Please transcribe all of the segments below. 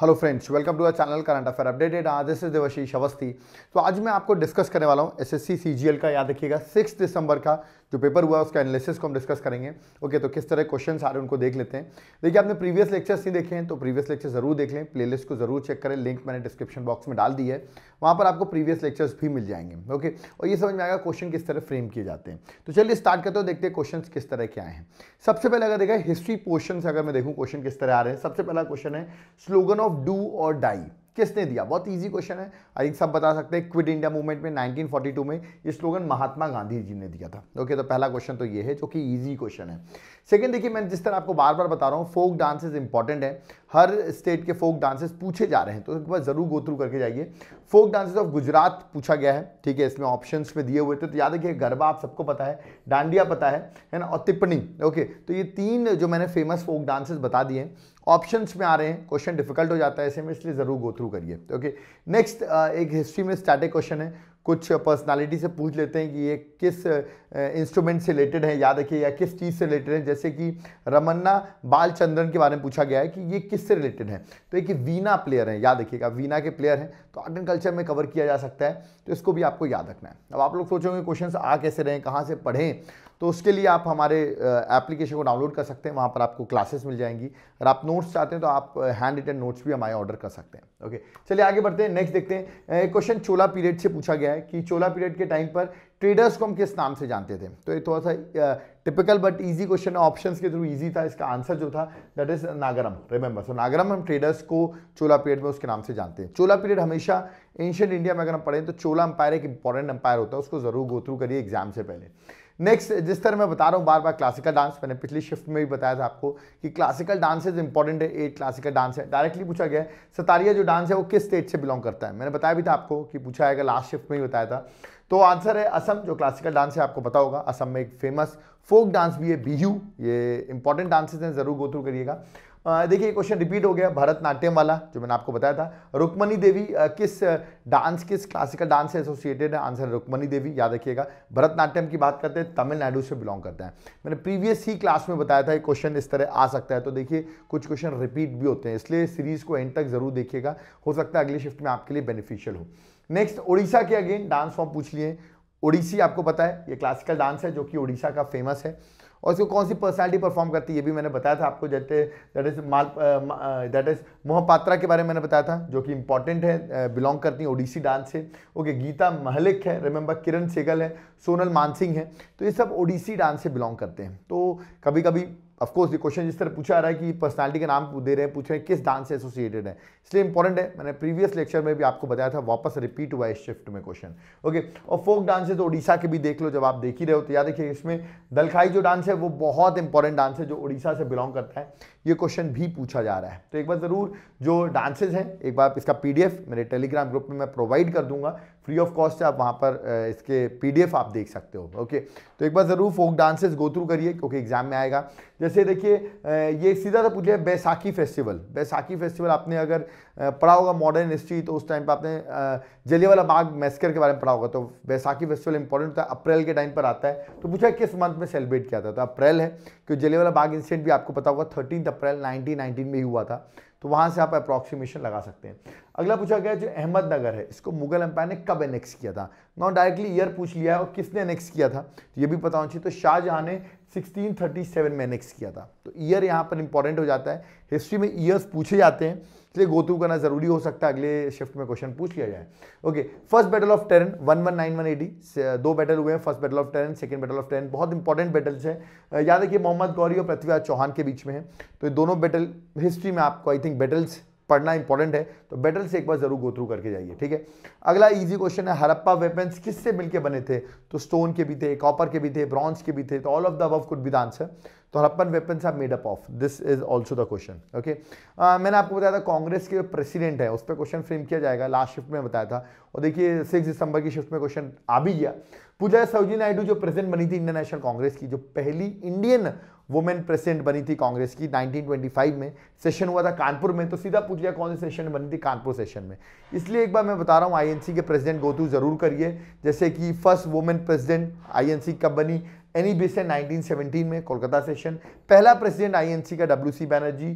hello friends welcome to our channel current affair updated आज this is Awasthi तो आज मैं आपको डिस्कस करने वाला हूँ एसएससी सीजीएल का याद रखिएगा सिक्स दिसंबर का जो पेपर हुआ उसका एनालिसिस को हम डिस्कस करेंगे ओके तो किस तरह क्वेश्चन आ रहे हैं उनको देख लेते हैं देखिए आपने प्रीवियस लेक्चर्स नहीं देखे हैं तो प्रीवियस लेक्चर जरूर देख लें प्ले को जरूर चेक करें लिंक मैंने डिस्क्रिप्शन बॉक्स में डाल दी है वहाँ पर आपको प्रीवियस लेक्चर्स भी मिल जाएंगे ओके और ये समझ में आएगा क्वेश्चन किस तरह फ्रेम किए जाते हैं तो चलिए स्टार्ट करते हो देखते हैं क्वेश्चन किस तरह के आए हैं सबसे पहले अगर देखा हिस्ट्री पोर्शन अगर मैं देखूँ क्वेश्चन किस तरह आ रहे हैं सबसे पहला क्वेश्चन है slogan of do or die किसने दिया बहुत इजी क्वेश्चन है आई थिंक सब बता सकते हैं क्विड इंडिया मूवमेंट में 1942 में ये स्लोगन महात्मा गांधी जी ने दिया था ओके okay, तो पहला क्वेश्चन तो ये है जो कि इजी क्वेश्चन है सेकंड देखिए मैं जिस तरह आपको बार बार बता रहा हूँ फोक डांस इज इंपॉर्टेंट है हर स्टेट के फोक डांसेस पूछे जा रहे हैं तो एक बार ज़रूर गो थ्रू करके जाइए फोक डांसेस ऑफ गुजरात पूछा गया है ठीक है इसमें ऑप्शन में दिए हुए थे तो याद रखिए गरबा आप सबको पता है डांडिया पता है है ना और टिप्पणी ओके तो ये तीन जो मैंने फेमस फोक डांसेस बता दिए ऑप्शन में आ रहे हैं क्वेश्चन डिफिकल्ट हो जाता है ऐसे में इसलिए ज़रूर गो थ्रू करिए ओके नेक्स्ट एक हिस्ट्री में स्टार्टिंग क्वेश्चन है कुछ पर्सनालिटी से पूछ लेते हैं कि ये किस इंस्ट्रूमेंट से रिलेटेड है याद रखिए या किस चीज़ से रिलेटेड है जैसे कि रमन्ना बालचंद्रन के बारे में पूछा गया है कि ये किससे रिलेटेड है तो एक वीना प्लेयर है याद रखिएगा वीना के प्लेयर हैं तो आर्ट एंड कल्चर में कवर किया जा सकता है तो इसको भी आपको याद रखना है अब आप लोग सोचोगे क्वेश्चन आ कैसे रहे कहाँ से पढ़ें तो उसके लिए आप हमारे एप्लीकेशन को डाउनलोड कर सकते हैं वहाँ पर आपको क्लासेस मिल जाएंगी अगर आप नोट्स चाहते हैं तो आप हैंड रिटन नोट्स भी हमारे ऑर्डर कर सकते हैं ओके चलिए आगे बढ़ते हैं नेक्स्ट देखते हैं क्वेश्चन चोला पीरियड से पूछा गया है कि चोला पीरियड के टाइम पर ट्रेडर्स को हम किस नाम से जानते थे तो ये थोड़ा सा typical but easy question options के थ्रू इजी था इसका आंसर जो था that is Nagaram remember so Nagaram हम ट्रेडर्स को चोला पीरियड में उसके नाम से जानते हैं चोला पीरियड हमेशा एंशियंट इंडिया में अगर हम पढ़ें तो चोला अंपायर एक इंपॉर्टेंट अंपायर होता है उसको जरूर गो थ्रू करिए एग्जाम से पहले नेक्स्ट जिस तरह मैं बता रहा हूँ बार बार क्लासिकल डांस मैंने पिछली शिफ्ट में भी बताया था आपको कि क्लासिकल डांस इज इंपॉर्टेंट है एट क्लासिकल डांस है डायरेक्टली पूछा गया है सतारिया जो डांस है वो किस स्टेट से बिलोंग करता है मैंने बताया भी था आपको कि पूछा आएगा लास्ट शिफ्ट में ही बताया था तो आंसर है असम जो क्लासिकल डांस है आपको पता होगा असम में एक फेमस फोक डांस भी है बिहू ये इंपॉर्टेंट डांसेज हैं ज़रूर गो थ्रू करिएगा देखिए क्वेश्चन रिपीट हो गया भरतनाट्यम वाला जो मैंने आपको बताया था रुक्मणी देवी किस डांस किस क्लासिकल डांस से एसोसिएटेड है आंसर रुक्मणी देवी याद रखिएगा भरतनाट्यम की बात करते हैं तमिलनाडु से बिलोंग करता है मैंने प्रीवियस ही क्लास में बताया था क्वेश्चन इस तरह आ सकता है तो देखिए कुछ क्वेश्चन रिपीट भी होते हैं इसलिए सीरीज को एंड तक जरूर देखिएगा हो सकता है अगले शिफ्ट में आपके लिए बेनिफिशियल हो नेक्स्ट उड़ीसा के अगेन डांस फॉर्म पूछ लिए ओडिसी आपको पता है ये क्लासिकल डांस है जो कि उड़ीसा का फेमस है और इसको कौन सी पर्सनैलिटी परफॉर्म करती है ये भी मैंने बताया था आपको जैसे दैट इज माल दैट इज मोहपात्रा के बारे में मैंने बताया था जो कि इंपॉर्टेंट है बिलोंग करती हैं ओडिसी डांस से ओके गीता महलिक है रिमेंबर किरण सेगल है सोनल मानसिंह है तो ये सब ओडिसी डांस से बिलोंग करते हैं तो कभी कभी ऑफ ये क्वेश्चन जिस तरह पूछा रहा है कि पर्सनालिटी का नाम दे रहे हैं पूछ रहे हैं किस डांस से एसोसिएटेड है इसलिए इंपॉर्टेंट है मैंने प्रीवियस लेक्चर में भी आपको बताया था वापस रिपीट हुआ है इस शिफ्ट में क्वेश्चन ओके और फोक है तो उड़ीसा के भी देख लो जब आप देख ही रहे हो तो याद देखिए इसमें दलखाई जो डांस है वो बहुत इंपॉर्टेंट डांस है जो उड़ीसा से बिलोंग करता है ये क्वेश्चन भी पूछा जा रहा है तो एक बार ज़रूर जो डांसेज हैं एक बार इसका पी मेरे टेलीग्राम ग्रुप में मैं प्रोवाइड कर दूंगा फ्री ऑफ कॉस्ट है आप वहाँ पर इसके पीडीएफ आप देख सकते हो ओके तो एक बार ज़रूर फोक डांसेस गो थ्रू करिए क्योंकि एग्जाम में आएगा जैसे देखिए ये सीधा सा पूछे बैसाखी फेस्टिवल बैसाखी फेस्टिवल आपने अगर पढ़ा होगा मॉडर्न हिस्ट्री तो उस टाइम पर आपने जलियावाला बाग मैस्कर के बारे में पढ़ा होगा तो बैसाखी फेस्टिवल इंपॉर्टेंट होता है अप्रैल के टाइम पर आता है तो पूछा किस मंथ में सेलिब्रेट किया था तो अप्रैल है क्योंकि जलियावाला बाग इंसिडेंट भी आपको पता होगा थर्टीन अप्रैल नाइनटीन में ही हुआ था तो वहाँ से आप अप्रॉक्सीमेशन लगा सकते हैं अगला पूछा गया जो अहमदनगर है इसको मुगल एम्पायर ने कब एनेक्स किया था नॉट डायरेक्टली ईयर पूछ लिया है और किसने एनेक्स किया था तो ये भी पता होना चाहिए तो शाहजहाँ ने 1637 में एनेक्स किया था तो ईयर यहाँ पर इंपॉर्टेंट हो जाता है हिस्ट्री में ईयर्स पूछे जाते हैं इसलिए गोतू करना जरूरी हो सकता है अगले शिफ्ट में क्वेश्चन पूछ लिया जाए okay first battle of Tarain one one nine one eighty दो बैटल हुए हैं first battle of Tarain second battle of Tarain बहुत इंपॉर्टेंट बैटल्स हैं याद रखिए मोहम्मद गौरी और पृथ्वीराज चौहान के बीच में है तो ये दोनों बैटल हिस्ट्री में आपको आई थिंक बैटल्स पढ़ना इंपॉर्टेंट है तो बेटर से एक बार जरूर गोथ्रू करके जाइए ठीक है अगला इजी क्वेश्चन है हरप्पा वेपन्स किससे मिलकर बने थे तो स्टोन के भी थे कॉपर के भी थे ब्रॉन्ज के भी थे तो all of the above could be the answer तो Harappan weapons are made up of this is also the question okay मैंने आपको बताया था कांग्रेस के प्रेसिडेंट है उस पर क्वेश्चन फ्रेम किया जाएगा लास्ट शिफ्ट में बताया था और देखिए सिक्स दिसंबर की शिफ्ट में क्वेश्चन आ भी गया पूजा सरोजी नायडू जो प्रेसिडेंट बनी थी इंडियन नेशनल कांग्रेस की जो पहली इंडियन वुमेन प्रेसिडेंट बनी थी कांग्रेस की 1925 में सेशन हुआ था कानपुर में तो सीधा पूछ लिया कौन से सेशन बनी थी कानपुर सेशन में इसलिए एक बार मैं बता रहा हूँ आईएनसी के प्रेसिडेंट गोतू ज़रूर करिए जैसे कि फर्स्ट वुमेन प्रेसिडेंट आईएनसी कब बनी एनी बेसेंट 1917 में कोलकाता सेशन पहला प्रेसिडेंट आईएनसी का WC Banerjee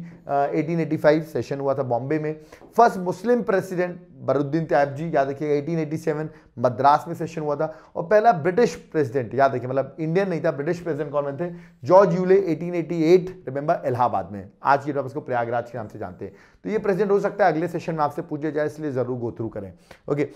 eighty five session हुआ था बॉम्बे में फर्स्ट मुस्लिम प्रेसिडेंट बरुद्दीन त्याब जी याद रखिएगा 1887 मद्रास में सेशन हुआ था और पहला ब्रिटिश प्रेसिडेंट याद रखिए मतलब इंडियन नहीं था ब्रिटिश प्रेसिडेंट कौन बने थे जॉर्ज यूले 1888 रिमेंबर इलाहाबाद में आज की डेट इसको प्रयागराज के नाम से जानते हैं तो ये प्रेसिडेंट हो सकता है अगले सेशन में आपसे पूछे जाए इसलिए जरूर गो थ्रू करें ओके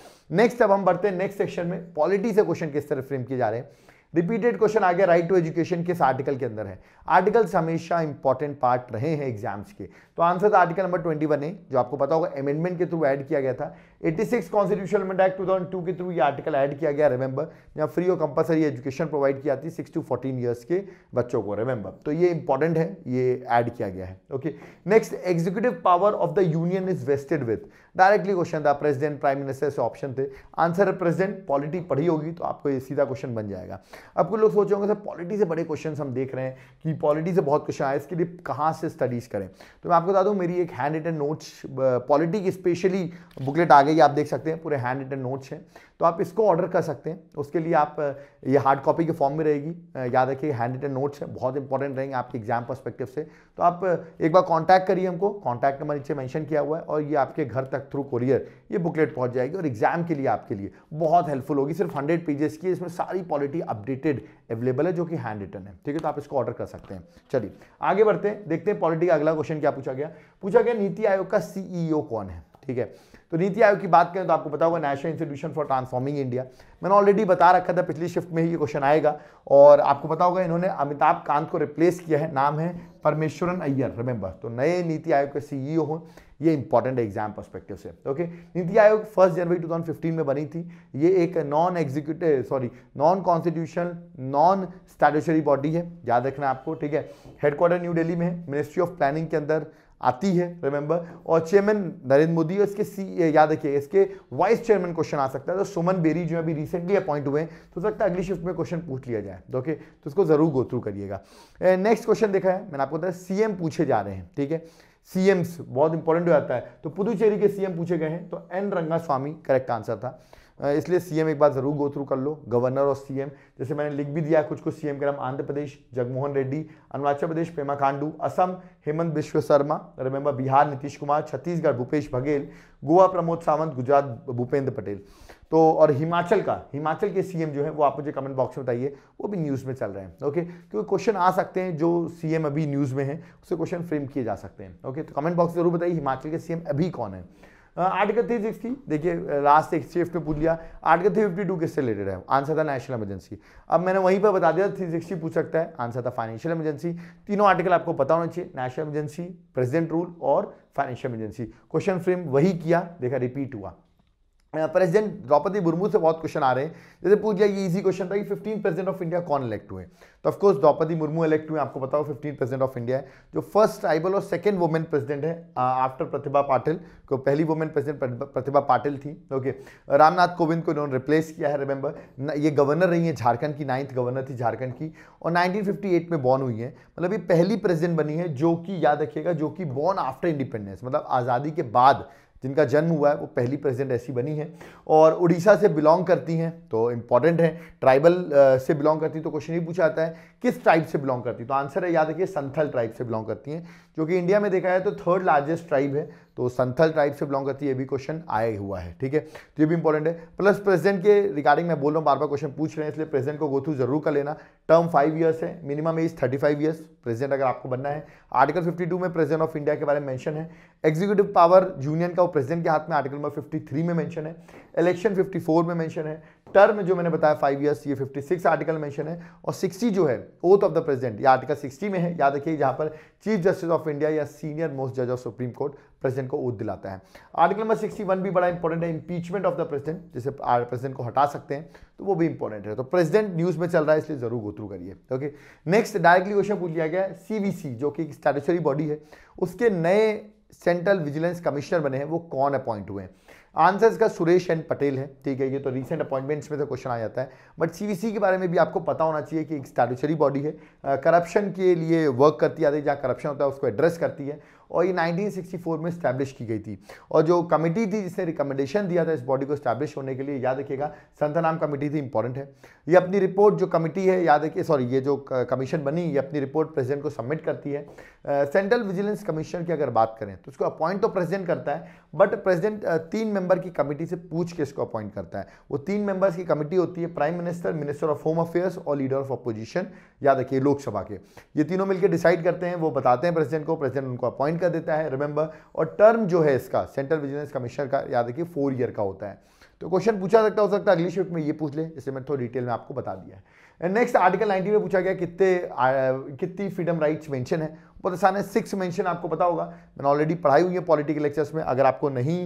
नेक्स्ट अब हम बढ़ते हैं नेक्स्ट सेक्शन में पॉलिटी से क्वेश्चन किस तरह फ्रेम किए जा रहे हैं रिपीटेड क्वेश्चन आ गया राइट टू एजुकेशन किस आर्टिकल के अंदर है आर्टिकल्स हमेशा इंपॉर्टेंट पार्ट रहे हैं एग्जाम्स के तो आंसर था article number twenty one A जो आपको पता होगा अमेंडमेंट के थ्रू ऐड किया गया था 86 कॉन्स्टिट्यूशन अमेंड एक्ट 2002 के थ्रू ये आर्टिकल ऐड किया गया रिमेंबर जहाँ फ्री और कंपलसरी एजुकेशन प्रोवाइड की जाती है सिक्स टू फोर्टीन ईयर्स के बच्चों को रिमेंबर तो ये इंपॉर्टेंट है ये ऐड किया गया है okay next executive power of the union is vested with directly question था प्रेसिडेंट प्राइम मिनिस्टर से ऑप्शन थे आंसर है प्रेसिडेंट पॉलिटी पढ़ी होगी तो आपको ये सीधा क्वेश्चन बन जाएगा अब कुछ लोग सोच होंगे सर पॉलिटी से बड़े क्वेश्चन हम देख रहे हैं कि पॉलिटी से बहुत क्वेश्चन आए इसके लिए कहाँ से स्टडीज करें तो मैं आपको बता दूँ मेरी एक हैंड रिटन नोट्स पॉलिटी की स्पेशली बुकलेट आ आगे ये आप देख सकते हैं पूरे हैंड रिटन नोट्स हैं तो आप इसको ऑर्डर कर सकते हैं उसके लिए आप ये हार्ड कॉपी के फॉर्म में रहेगी याद रखिए हैंड रिटन नोट्स हैं बहुत इंपॉर्टेंट रहेंगे आपके एग्जाम परस्पेक्टिव से तो आप एक बार कॉन्टैक्ट करिए हमको कॉन्टैक्ट नंबर नीचे मैंशन किया हुआ है और ये आपके घर तक थ्रू कोरियर ये बुकलेट पहुँच जाएगी और एग्जाम के लिए आपके लिए बहुत हेल्पफुल होगी सिर्फ हंड्रेड पेजेस की इसमें सारी पॉलिटी अपडेटेड अवेलेबल है जो कि हैंड रिटन है ठीक है तो आप इसको ऑर्डर कर सकते हैं चलिए आगे बढ़ते हैं देखते हैं पॉलिटी का अगला क्वेश्चन क्या पूछा गया पूछा गया नीति आयोग का सीईओ e कौन है ठीक है तो नीति आयोग की बात करें तो आपको पता national institution for transforming India मैंने ऑलरेडी बता रखा था पिछली शिफ्ट में ही ये क्वेश्चन आएगा और आपको पता इन्होंने अमिताभ कांत को रिप्लेस किया है नाम है परमेश्वरन अय्यर रिमेंबर तो नए नीति आयोग के सीईओ हो ये इंपॉर्टेंट एग्जाम परस्पेक्टिव से okay NITI Aayog first January to में बनी थी ये एक non executive sorry non constitutional non statutory body है याद रखना आपको ठीक है हेडक्वार्टर न्यू डेली में मिनिस्ट्री ऑफ प्लानिंग के अंदर आती है रिमेंबर और चेयरमैन नरेंद्र मोदी और इसके सी याद रखिए इसके वाइस चेयरमैन क्वेश्चन आ सकता है तो सुमन बेरी जो अभी रिसेंटली अपॉइंट हुए तो हो सकता है अगली शिफ्ट में क्वेश्चन पूछ लिया जाए तो ओके तो इसको ज़रूर गो थ्रू करिएगा नेक्स्ट क्वेश्चन देखा है मैंने आपको बताया सीएम पूछे जा रहे हैं ठीक है सीएम्स बहुत इंपॉर्टेंट हो जाता है तो पुदुचेरी के सीएम पूछे गए हैं तो एन रंगा स्वामी करेक्ट आंसर था इसलिए सीएम एक बार ज़रूर गोथ्रू कर लो गवर्नर और सीएम जैसे मैंने लिख भी दिया कुछ कुछ सीएम के नाम आंध्र प्रदेश जगमोहन रेड्डी अरुणाचल प्रदेश पेमा खांडू असम हेमंत विश्व शर्मा रिमेंबर बिहार नीतीश कुमार छत्तीसगढ़ भूपेश बघेल गोवा प्रमोद सावंत गुजरात भूपेंद्र पटेल तो और हिमाचल का हिमाचल के सीएम जो है वो आप मुझे कमेंट बॉक्स में बताइए वो भी न्यूज़ में चल रहे हैं ओके क्योंकि क्वेश्चन आ सकते हैं जो सीएम अभी न्यूज़ में है उसे क्वेश्चन फ्रेम किए जा सकते हैं ओके तो कमेंट बॉक्स जरूर बताइए हिमाचल के सीएम अभी कौन है आठ का थ्री सिक्सटी देखिए लास्ट एक शिफ्ट में पूछ लिया आठ का थ्री फिफ्टी टू किससे रिलेटेड है आंसर था नेशनल इमरजेंसी अब मैंने वहीं पर बता दिया थ्री सिक्सटी पूछ सकता है आंसर था फाइनेंशियल इमरजेंसी तीनों आर्टिकल आपको पता होना चाहिए नेशनल इमरजेंसी प्रेजिडेंट रूल और फाइनेंशियल इमरजेंसी क्वेश्चन फ्रेम वही किया देखा रिपीट हुआ प्रेसिडेंट द्रौपदी मुर्मू से बहुत क्वेश्चन आ रहे हैं जैसे पूछ गया ये इजी क्वेश्चन था कि 15 परसेंट ऑफ इंडिया कौन इलेक्ट हुए तो ऑफकोर्स द्रौपदी मुर्मू इलेक्ट हुए आपको बताओ 15 परसेंट ऑफ इंडिया है जो फर्स्ट ट्राइबल और सेकंड वुमेन प्रेसिडेंट है आफ्टर प्रतिभा पाटिल को पहली वुमेन प्रेसिडेंट प्रतिभा पाटिल थी ओके रामनाथ कोविंद को इन्होंने रिप्लेस किया है रिमेंबर ये गवर्नर रही है झारखंड की नाइन्थ गवर्नर थी झारखंड की और नाइनटीन में बॉर्न हुई है मतलब ये पहली प्रेजिडेंट बनी है जो कि याद रखिएगा जो कि बॉर्न आफ्टर इंडिपेंडेंस मतलब आज़ादी के बाद जिनका जन्म हुआ है वो पहली प्रेसिडेंट ऐसी बनी है और उड़ीसा से बिलोंग करती हैं तो इंपॉर्टेंट है ट्राइबल से बिलोंग करती तो क्वेश्चन ये पूछा जाता है किस ट्राइब से बिलोंग करती तो आंसर है याद रखिए संथल ट्राइब से बिलोंग करती हैं क्योंकि इंडिया में देखा जाए तो थर्ड लार्जेस्ट ट्राइब है तो संथल ट्राइब से बिलोंग करती है ये भी क्वेश्चन आया हुआ है ठीक है तो ये भी इंपॉर्टेंट है प्लस प्रेजेंट के रिगार्डिंग मैं बोल रहा हूँ बार बार क्वेश्चन पूछ रहे हैं इसलिए प्रेजेंट को गो थ्रू जरूर कर लेना टर्म फाइव ईयर्स है minimum age thirty five years president अगर आपको बनना है आर्टिकल फिफ्टी टू में प्रेजेंट ऑफ इंडिया के बारे में मैंशन है एग्जीक्यूटिव पावर यूनियन का वो प्रेजेंट के हाथ में आर्टिकल नंबर फिफ्टी थ्री में मैंशन है इलेक्शन फिफ्टी फोर में मैंशन है टर्म जो मैंने बताया फाइव ईयर्स ये 56 आर्टिकल मेंशन है और 60 जो है ओथ ऑफ द प्रेसिडेंट ये आर्टिकल 60 में है याद रखिए जहाँ पर चीफ जस्टिस ऑफ इंडिया या सीनियर मोस्ट जज ऑफ सुप्रीम कोर्ट प्रेसिडेंट को ओथ दिलाता है आर्टिकल नंबर 61 भी बड़ा इंपॉर्टेंट है इंपीचमेंट ऑफ द प्रेसिडेंट जिसे प्रेसिडेंट को हटा सकते हैं तो वो भी इंपॉर्टेंट है तो प्रेसिडेंट न्यूज में चल रहा है इसलिए जरूर गोथ्रू करिए ओके नेक्स्ट डायरेक्टली क्वेश्चन पूछ लिया गया है सी जो कि स्टैटूचरी बॉडी है उसके नए सेंट्रल विजिलेंस कमिश्नर बने हैं वो कौन अपॉइंट हुए हैं आंसर इसका सुरेश एंड पटेल है ठीक है ये तो रिसेंट अपॉइंटमेंट्स में तो क्वेश्चन आ जाता है बट सीवीसी के बारे में भी आपको पता होना चाहिए कि एक स्टैटूचरी बॉडी है करप्शन के लिए वर्क करती आती है जहाँ करप्शन होता है उसको एड्रेस करती है और ये 1964 में स्टैब्लिश की गई थी और जो कमेटी थी जिसने रिकमेंडेशन दिया था इस बॉडी को स्टैब्लिश होने के लिए याद रखिएगा संतनाम कमेटी थी इंपॉर्टेंट है ये अपनी रिपोर्ट जो कमेटी है याद रखिए सॉरी ये जो कमीशन बनी ये अपनी रिपोर्ट प्रेसिडेंट को सबमिट करती है सेंट्रल विजिलेंस कमीशन की अगर बात करें तो उसको अपॉइंट तो प्रेसिडेंट करता है बट प्रेसिडेंट तीन मेंबर की कमेटी से पूछ के इसको अपॉइंट करता है वो तीन मेंबर्स की कमेटी होती है prime minister minister of home affairs और लीडर ऑफ अपोजिशन याद रखिए लोकसभा के ये तीनों मिलकर डिसाइड करते हैं वो बताते हैं प्रेसिडेंट को प्रेसिडेंट उनको अपॉइंट कर देता है रिमेंबर और टर्म जो है इसका सेंट्रल विजिलेंस कमिश्नर का याद रखिए फोर ईयर का होता है तो क्वेश्चन पूछा सकता हो सकता है अगली शिफ्ट में ये पूछ ले इसे मैं थोड़ी डिटेल में आपको बता दिया है नेक्स्ट आर्टिकल 90 में पूछा गया कितने कितनी फ्रीडम राइट्स मेंशन है बहुत आसान है सिक्स मेंशन आपको पता होगा मैंने ऑलरेडी पढ़ाई हुई है पॉलिटिकल लेक्चर्स में अगर आपको नहीं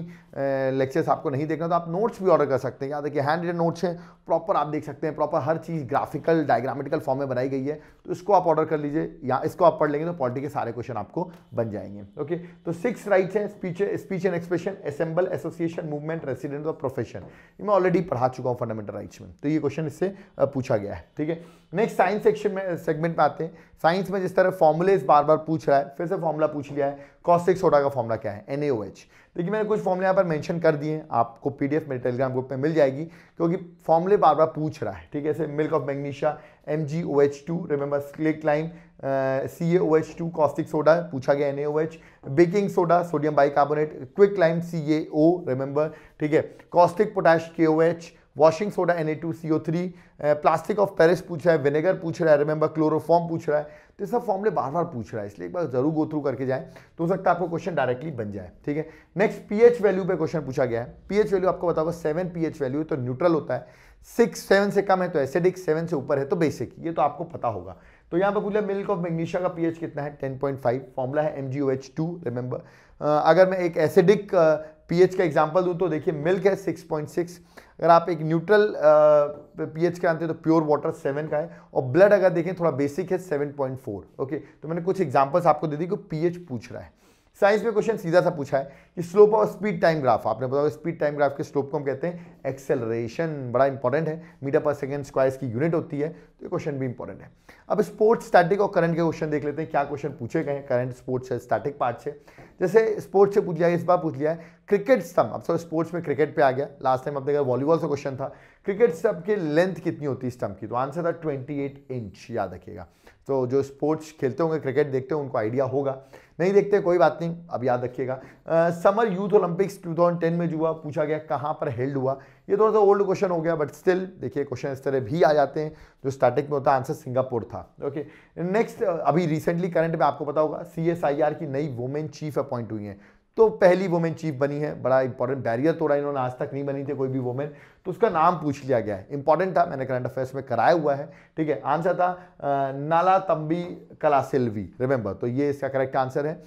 लेक्चर्स आपको नहीं देखना तो आप नोट्स भी ऑर्डर कर सकते हैं याद देखिए हैंड रिटन नोट्स हैं प्रॉपर आप देख सकते हैं प्रॉपर हर चीज़ ग्राफिकल डायग्रामेटिकल फॉर्म में बनाई गई है तो इसको आप ऑर्डर कर लीजिए या इसको आप पढ़ लेंगे तो पॉलिटी के सारे क्वेश्चन आपको बन जाएंगे ओके तो सिक्स राइट्स हैं speech speech and expression assemble association movement resident और प्रोफेशन ये मैं ऑलरेडी पढ़ा चुका हूँ फंडामेंटल राइट्स में तो ये क्वेश्चन इससे पूछा गया है ठीक है नेक्स्ट साइंस सेक्शन में सेगमेंट में आते हैं साइंस में जिस तरह फॉर्मुलेज बार बार पूछ रहा है फिर से फॉर्मूला पूछ लिया है कॉस्टिक सोडा का फॉर्मुला क्या है एन देखिए मैंने कुछ फॉर्मुले यहाँ पर मेंशन कर दिए हैं आपको पीडीएफ मेरे टेलीग्राम ग्रुप में मिल जाएगी क्योंकि फॉर्मुले बार बार पूछ रहा है ठीक है जैसे milk of magnesia M G O H two remember slaked lime C A O H two caustic soda पूछा गया N A O H baking soda sodium bicarbonate quick lime C A O remember ठीक है caustic potash K O H washing soda N A two C O three plastic of Paris पूछ रहा है vinegar पूछ रहा है remember chloroform पूछ रहा है तो सब फॉर्मले बार बार पूछ रहा है इसलिए एक बार जरूर गो थ्रू करके जाएं तो हो सकता है आपको क्वेश्चन डायरेक्टली बन जाए ठीक है नेक्स्ट पीएच वैल्यू पे क्वेश्चन पूछा गया है पीएच वैल्यू आपको बताओ सेवन पीएच वैल्यू तो न्यूट्रल होता है सिक्स सेवन से कम है तो एसिडिक सेवन से ऊपर है तो बेसिक ये तो आपको पता होगा तो यहाँ पर पूछा मिल्क ऑफ मैग्नीशिया का पीएच कितना है टेन फाइव फॉर्मला है M G O H two remember अगर मैं एक एसिडिक पीएच का एग्जांपल दूं तो देखिए मिल्क है 6.6 अगर आप एक न्यूट्रल पीएच का आते हैं तो प्योर वाटर 7 का है और ब्लड अगर देखें थोड़ा बेसिक है 7.4 ओके तो मैंने कुछ एग्जांपल्स आपको दे दी कि पीएच पूछ रहा है साइंस में क्वेश्चन सीधा सा पूछा है कि स्लोप और स्पीड टाइम ग्राफ आपने बताओ स्पीड टाइम ग्राफ के स्लोप को हम कहते हैं एक्सेलरेशन बड़ा इंपॉर्टेंट है मीटर पर सेकंड स्क्वायर की यूनिट होती है तो ये क्वेश्चन भी इंपॉर्टेंट है अब स्पोर्ट्स स्टैटिक और करंट के क्वेश्चन देख लेते हैं क्या क्वेश्चन पूछे गए हैं करंट स्पोर्ट्स है स्टैटिक पार्ट से जैसे स्पोर्ट्स से पूछ लिया इस बार पूछ लिया है क्रिकेट स्तंभ अब सर स्पोर्ट्स में क्रिकेट पर आ गया लास्ट टाइम आपने देखा वॉलीबॉल से क्वेश्चन था क्रिकेट स्टम्प की लेंथ कितनी होती है स्टम्प की तो आंसर था 28 इंच याद रखिएगा तो जो स्पोर्ट्स खेलते होंगे क्रिकेट देखते होंगे उनको आइडिया होगा नहीं देखते कोई बात नहीं अब याद रखिएगा समर यूथ ओलंपिक्स 2010 में जो हुआ पूछा गया कहाँ पर हेल्ड हुआ ये थोड़ा सा ओल्ड क्वेश्चन हो गया बट स्टिल देखिए क्वेश्चन इस तरह भी आ जाते हैं जो स्टार्टिंग में होता आंसर सिंगापुर था ओके नेक्स्ट अभी रिसेंटली करंट में आपको पता होगा सी की नई वुमेन चीफ अपॉइंट हुई हैं तो पहली वुमेन चीफ बनी है बड़ा इंपॉर्टेंट बैरियर तोड़ा इन्होंने आज तक नहीं बनी थी कोई भी वुमेन तो उसका नाम पूछ लिया गया है इंपॉर्टेंट था मैंने करंट अफेयर्स में कराया हुआ है ठीक है आंसर था नाला तम्बी कलासिल्वी रिमेंबर तो ये इसका करेक्ट आंसर है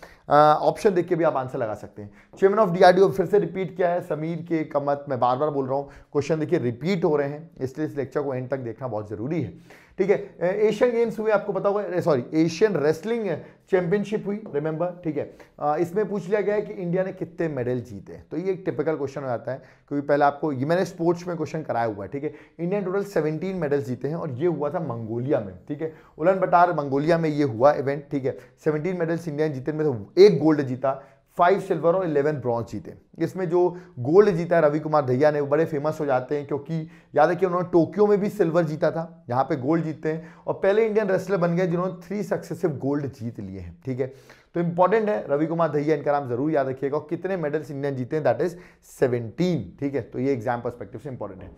ऑप्शन देख के भी आप आंसर लगा सकते हैं चेयरमैन ऑफ डीआरडीओ फिर से रिपीट किया है समीर के कमत मैं बार बार बोल रहा हूँ क्वेश्चन देखिए रिपीट हो रहे हैं इसलिए इस लेक्चर को एंड तक देखना बहुत जरूरी है ठीक है एशियन गेम्स हुए आपको पता होगा सॉरी एशियन रेसलिंग चैंपियनशिप हुई रिमेंबर ठीक है इसमें पूछ लिया गया है कि इंडिया ने कितने मेडल जीते तो ये एक टिपिकल क्वेश्चन हो जाता है क्योंकि पहले आपको ये मैंने स्पोर्ट्स में क्वेश्चन कराया हुआ है ठीक है इंडिया टोटल 17 मेडल्स जीते हैं और ये हुआ था मंगोलिया में ठीक है उलन बटार मंगोलिया में ये हुआ इवेंट ठीक है सेवनटीन मेडल्स इंडिया जीते में तो एक गोल्ड जीता फाइव सिल्वर और इलेवन ब्रॉन्ज जीते इसमें जो गोल्ड जीता है रवि कुमार दहिया ने वो बड़े फेमस हो जाते हैं क्योंकि याद है कि उन्होंने टोक्यो में भी सिल्वर जीता था यहाँ पे गोल्ड जीतते हैं और पहले इंडियन रेसलर बन गए जिन्होंने थ्री सक्सेसिव गोल्ड जीत लिए हैं ठीक है तो इंपॉर्टेंट है रवि कुमार दहिया इनका नाम जरूर याद रखिएगा कितने मेडल्स इंडियन जीते हैं दैट इज सेवनटीन ठीक है तो ये एग्जाम परस्पेक्टिव से इंपॉर्टेंट है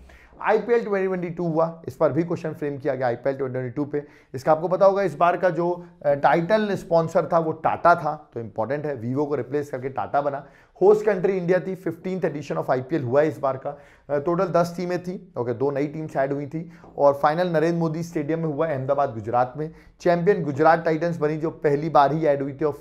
आईपीएल 2022 हुआ इस पर भी क्वेश्चन फ्रेम किया गया आईपीएल 2022 पे इसका आपको पता होगा इस बार का जो टाइटल स्पॉन्सर था वो टाटा था तो इंपॉर्टेंट है वीवो को रिप्लेस करके टाटा बना होस्ट कंट्री इंडिया थी फिफ्टींथ एडिशन ऑफ आईपीएल हुआ इस बार का टोटल दस टीमें थी ओके दो नई टीम्स ऐड हुई थी और फाइनल नरेंद्र मोदी स्टेडियम में हुआ अहमदाबाद गुजरात में चैंपियन गुजरात टाइटन्स बनी जो पहली बार ही ऐड हुई थी और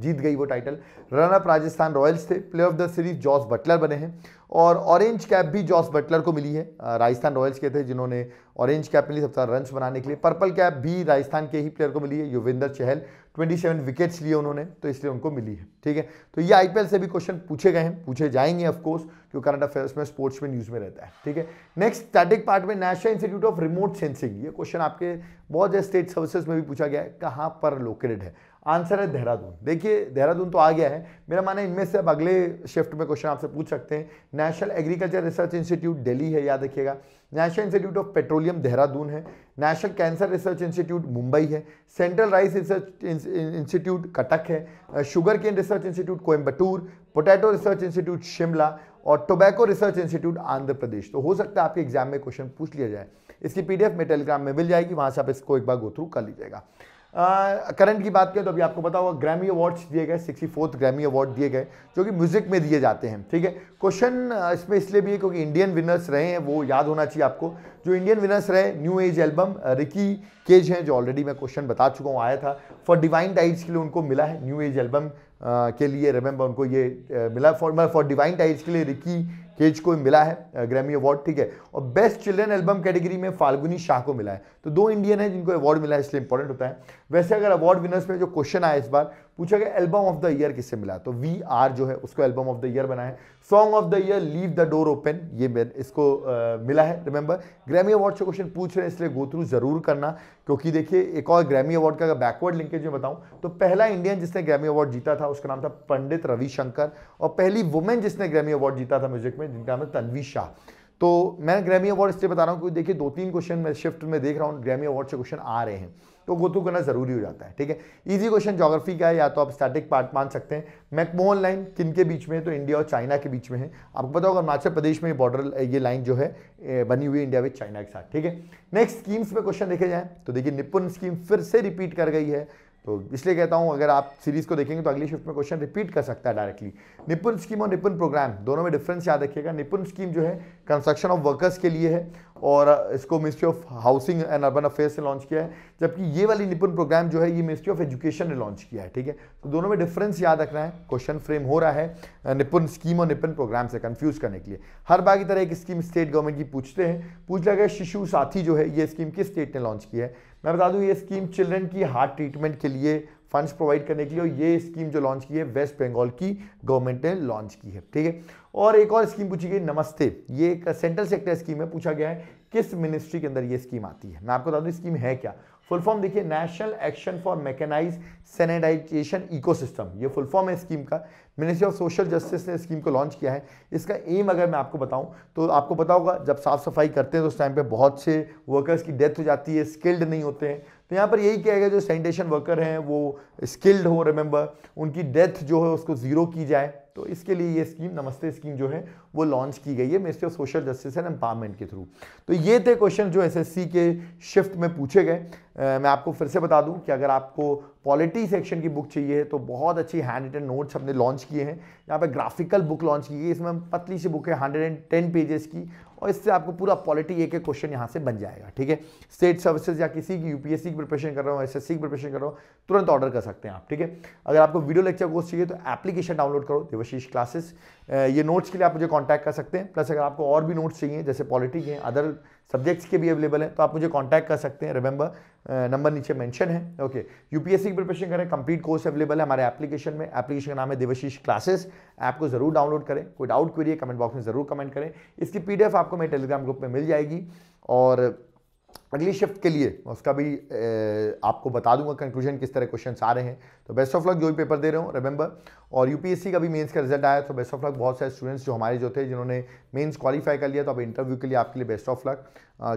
जीत गई वो टाइटल रनअप राजस्थान रॉयल्स थे play off the series Jos Buttler बने हैं और ऑरेंज कैप भी जॉस बटलर को मिली है राजस्थान रॉयल्स के थे जिन्होंने ऑरेंज कैप मिली सबसे रन बनाने के लिए पर्पल कैप भी राजस्थान के ही प्लेयर को मिली है युविंदर चहल 27 विकेट्स लिए उन्होंने तो इसलिए उनको मिली है ठीक है तो ये आईपीएल से भी क्वेश्चन पूछे गए हैं पूछे जाएंगे ऑफकोर्स जो करंट अफेयर्स में स्पोर्ट्स में न्यूज़ में रहता है ठीक है नेक्स्ट स्टैटिक पार्ट में national institute of remote sensing ये क्वेश्चन आपके बहुत ज्यादा स्टेट सर्विसेज में भी पूछा गया है कहाँ पर लोकेटेड है आंसर है देहरादून देखिए देहरादून तो आ गया है मेरा मानना इनमें से अब अगले शिफ्ट में क्वेश्चन आपसे पूछ सकते हैं national agriculture research institute Delhi है याद रखिएगा national institute of petroleum Dehradun है national cancer research institute Mumbai है central rice research institute Cuttack है sugar cane research institute Coimbatore potato research institute Shimla और tobacco research institute Andhra Pradesh तो हो सकता है आपके एग्जाम में क्वेश्चन पूछ लिया जाए इसकी पीडीएफ में टेलीग्राम में मिल जाएगी वहाँ से आप इसको एक बार गो थ्रू कर लीजिएगा करंट की बात करें तो अभी आपको पता होगा ग्रैमी अवार्ड्स दिए गए सिक्सटी फोर्थ ग्रैमी अवार्ड दिए गए जो कि म्यूजिक में दिए जाते हैं ठीक है क्वेश्चन इसमें इसलिए भी है क्योंकि इंडियन विनर्स रहे हैं वो याद होना चाहिए आपको जो इंडियन विनर्स रहे new age album Ricky Kej हैं जो ऑलरेडी मैं क्वेश्चन बता चुका हूँ आया था फॉर डिवाइन टाइड्स के लिए उनको मिला है न्यू एज एल्बम के लिए रिमेंबर उनको ये मिला फॉर फॉर डिवाइन टाइड्स के लिए रिकी केज को मिला है ग्रैमी अवार्ड ठीक है और बेस्ट चिल्ड्रन एल्बम कैटेगरी में फाल्गुनी शाह को मिला है तो दो इंडियन है जिनको अवार्ड मिला है इसलिए इंपॉर्टेंट होता है वैसे अगर अवार्ड विनर्स में जो क्वेश्चन आया इस बार पूछा गया एल्बम ऑफ द ईयर किससे मिला तो वी आर जो है उसको एल्बम ऑफ द ईयर बना है song of the year leave the door open ये इसको आ, मिला है रिमेंबर ग्रैमी अवार्ड से क्वेश्चन पूछ रहे हैं इसलिए गो थ्रू जरूर करना क्योंकि देखिए एक और ग्रैमी अवार्ड का बैकवर्ड लिंकेज में बताऊं तो पहला इंडियन जिसने ग्रैमी अवार्ड जीता था उसका नाम था पंडित रविशंकर और पहली वुमेन जिसने ग्रैमी अवार्ड जीता था म्यूजिक में जिनका नाम है तनवी शाह तो मैं ग्रैमी अवार्ड इसलिए बता रहा हूँ क्योंकि देखिए दो तीन क्वेश्चन मैं शिफ्ट में देख रहा हूँ ग्रैमी अवार्ड से क्वेश्चन आ रहे हैं तो गो थ्रू तो करना ज़रूरी हो जाता है ठीक है इजी क्वेश्चन ज्योग्राफी का है या तो आप स्टैटिक पार्ट मान सकते हैं मैकमोहन लाइन किन के बीच में है तो इंडिया और चाइना के बीच में है आपको पता होगा प्रदेश में बॉर्डर ये लाइन जो है बनी हुई इंडिया विद चाइना के साथ ठीक है नेक्स्ट स्कीम्स में क्वेश्चन देखे जाए तो देखिए निपुण स्कीम फिर से रिपीट कर गई है तो इसलिए कहता हूँ अगर आप सीरीज़ को देखेंगे तो अगली शिफ्ट में क्वेश्चन रिपीट कर सकता है डायरेक्टली निपुण स्कीम और निपुण प्रोग्राम दोनों में डिफरेंस याद रखिएगा निपुण स्कीम जो है कंस्ट्रक्शन ऑफ वर्कर्स के लिए है और इसको ministry of housing and urban affairs ने लॉन्च किया है जबकि ये वाली निपुण प्रोग्राम जो है ये मिनिस्ट्री ऑफ एजुकेशन ने लॉन्च किया है ठीक है तो दोनों में डिफरेंस याद रखना है क्वेश्चन फ्रेम हो रहा है निपुण स्कीम और निपुण प्रोग्राम से कन्फ्यूज करने के लिए हर बार की तरह एक स्कीम स्टेट गवर्नमेंट की पूछते हैं पूछ लगा शिशु साथी जो है ये स्कीम किस स्टेट ने लॉन्च की है मैं बता दूं ये स्कीम चिल्ड्रन की हार्ट ट्रीटमेंट के लिए फंड्स प्रोवाइड करने के लिए और ये स्कीम जो लॉन्च की है वेस्ट बंगाल की गवर्नमेंट ने लॉन्च की है ठीक है और एक और स्कीम पूछी गई नमस्ते ये एक सेंट्रल सेक्टर स्कीम है पूछा गया है किस मिनिस्ट्री के अंदर ये स्कीम आती है मैं आपको बता दूँ स्कीम है क्या फुल फॉर्म देखिए national action for mechanised sanitisation ecosystem ये फुल फॉर्म है स्कीम का मिनिस्ट्री ऑफ सोशल जस्टिस ने स्कीम को लॉन्च किया है इसका एम अगर मैं आपको बताऊं तो आपको पता होगा जब साफ सफाई करते हैं तो उस टाइम पे बहुत से वर्कर्स की डेथ हो जाती है स्किल्ड नहीं होते हैं तो यहाँ पर यही किया गया जो सैनिटेशन वर्कर हैं वो स्किल्ड हो रिमेंबर उनकी डेथ जो है उसको ज़ीरो की जाए तो इसके लिए ये स्कीम नमस्ते स्कीम जो है वो लॉन्च की गई है ministry of social justice and empowerment के थ्रू तो ये थे क्वेश्चन जो एसएससी के शिफ्ट में पूछे गए मैं आपको फिर से बता दूं कि अगर आपको पॉलिटी सेक्शन की बुक चाहिए तो बहुत अच्छी हैंड रिटन नोट्स हमने लॉन्च किए हैं यहाँ पे ग्राफिकल बुक लॉन्च की है इसमें पतली सी बुक है हंड्रेड एंड टेन पेजेस की और इससे आपको पूरा पॉलिटी एक एक क्वेश्चन यहाँ से बन जाएगा ठीक है स्टेट सर्विसेज या किसी की यूपीएससी की प्रिपरेशन कर रहा हूँ एस की प्रिपरेशन कर रहा हूँ तुरंत ऑर्डर कर सकते हैं आप ठीक है अगर आपको वीडियो लेक्चर कोर्स चाहिए तो एप्लीकेशन डाउनलोड करो देवशीष क्लासेस ये नोट्स के लिए आप मुझे कॉन्टैक्ट कर सकते हैं प्लस अगर आपको और भी नोट्स चाहिए जैसे पॉलिटी के अदर सब्जेक्ट्स के भी अवेलेबल हैं तो आप मुझे कॉन्टैक्ट कर सकते हैं रिमेंबर नंबर नीचे मेंशन है ओके यूपीएससी की प्रिपरेशन करें कंप्लीट कोर्स अवेलेबल है हमारे एप्लीकेशन में एप्लीकेशन का नाम है देवशीष क्लासेस ऐप को जरूर डाउनलोड करें कोई डाउट क्वेरी है कमेंट बॉक्स में जरूर कमेंट करें इसकी पीडीएफ आपको मेरे टेलीग्राम ग्रुप में मिल जाएगी और अगली शिफ्ट के लिए उसका भी आपको बता दूंगा कंक्लूजन किस तरह क्वेश्चन आ रहे हैं तो बेस्ट ऑफ लक जो भी पेपर दे रहे हो रिमेंबर और यूपीएससी का भी मेंस का रिजल्ट आया तो बेस्ट ऑफ लक बहुत सारे स्टूडेंट्स जो हमारे जो थे जिन्होंने मेंस क्वालिफाई कर लिया तो अब इंटरव्यू के लिए आपके लिए बेस्ट ऑफ लक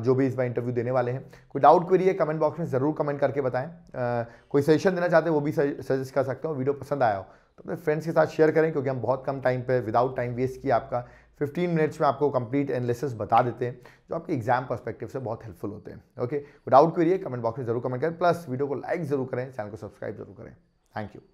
जो भी इस बार इंटरव्यू देने वाले हैं कोई डाउट क्वेरी है कमेंट बॉक्स में ज़रूर कमेंट करके बताएं कोई सजेशन देना चाहते हैं वो भी सजेस्ट कर सकते हो वीडियो पसंद आया हो तो अपने फ्रेंड्स के साथ शेयर करें क्योंकि हम बहुत कम टाइम पर विदाउट टाइम वेस्ट किया आपका 15 मिनट्स में आपको कंप्लीट एनालिसिस बता देते हैं जो आपके एग्जाम परस्पेक्टिव से बहुत हेल्पफुल होते हैं ओके डाउट करिए कमेंट बॉक्स में जरूर कमेंट करें प्लस वीडियो को लाइक जरूर करें चैनल को सब्सक्राइब जरूर करें थैंक यू